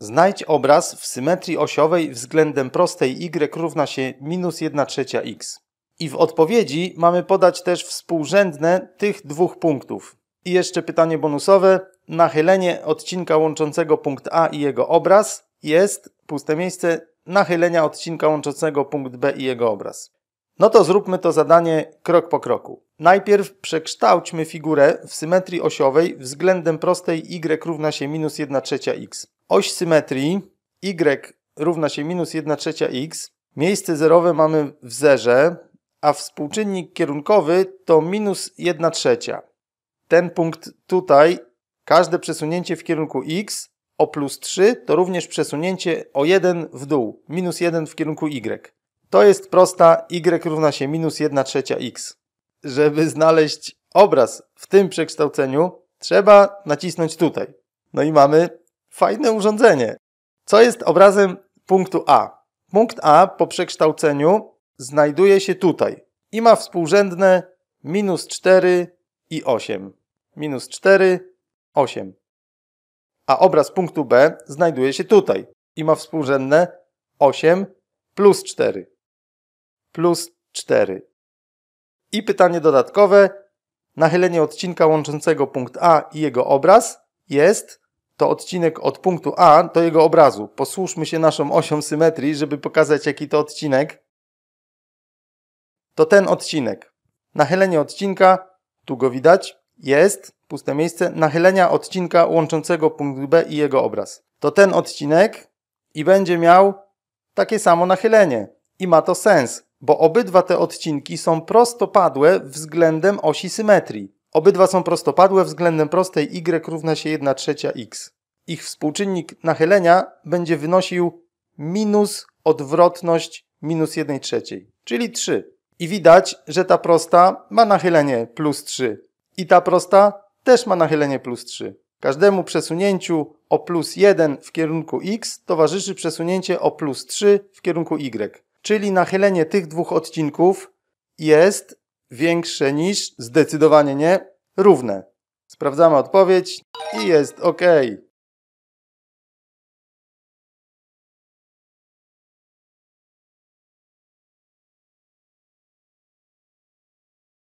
Znajdź obraz w symetrii osiowej względem prostej y równa się minus 1 trzecia x. I w odpowiedzi mamy podać też współrzędne tych dwóch punktów. I jeszcze pytanie bonusowe. Nachylenie odcinka łączącego punkt A i jego obraz jest, puste miejsce, nachylenia odcinka łączącego punkt B i jego obraz. No to zróbmy to zadanie krok po kroku. Najpierw przekształćmy figurę w symetrii osiowej względem prostej y równa się minus 1 trzecia x oś symetrii y równa się minus 1 trzecia x, miejsce zerowe mamy w zerze, a współczynnik kierunkowy to minus 1 trzecia. Ten punkt tutaj, każde przesunięcie w kierunku x o plus 3 to również przesunięcie o 1 w dół, minus 1 w kierunku y. To jest prosta y równa się minus 1 trzecia x. Żeby znaleźć obraz w tym przekształceniu, trzeba nacisnąć tutaj. No i mamy fajne urządzenie. Co jest obrazem punktu A? Punkt A po przekształceniu znajduje się tutaj i ma współrzędne minus 4 i 8. Minus 4, 8. A obraz punktu B znajduje się tutaj i ma współrzędne 8 plus 4. Plus 4. I pytanie dodatkowe. Nachylenie odcinka łączącego punkt A i jego obraz jest to odcinek od punktu A do jego obrazu. Posłuszmy się naszą osią symetrii, żeby pokazać jaki to odcinek. To ten odcinek. Nachylenie odcinka, tu go widać, jest, puste miejsce, nachylenia odcinka łączącego punkt B i jego obraz. To ten odcinek i będzie miał takie samo nachylenie. I ma to sens, bo obydwa te odcinki są prostopadłe względem osi symetrii. Obydwa są prostopadłe względem prostej y równa się 1 trzecia x. Ich współczynnik nachylenia będzie wynosił minus odwrotność minus 1 trzeciej, czyli 3. I widać, że ta prosta ma nachylenie plus 3. I ta prosta też ma nachylenie plus 3. Każdemu przesunięciu o plus 1 w kierunku x towarzyszy przesunięcie o plus 3 w kierunku y. Czyli nachylenie tych dwóch odcinków jest większe niż, zdecydowanie nie, równe. Sprawdzamy odpowiedź i jest ok.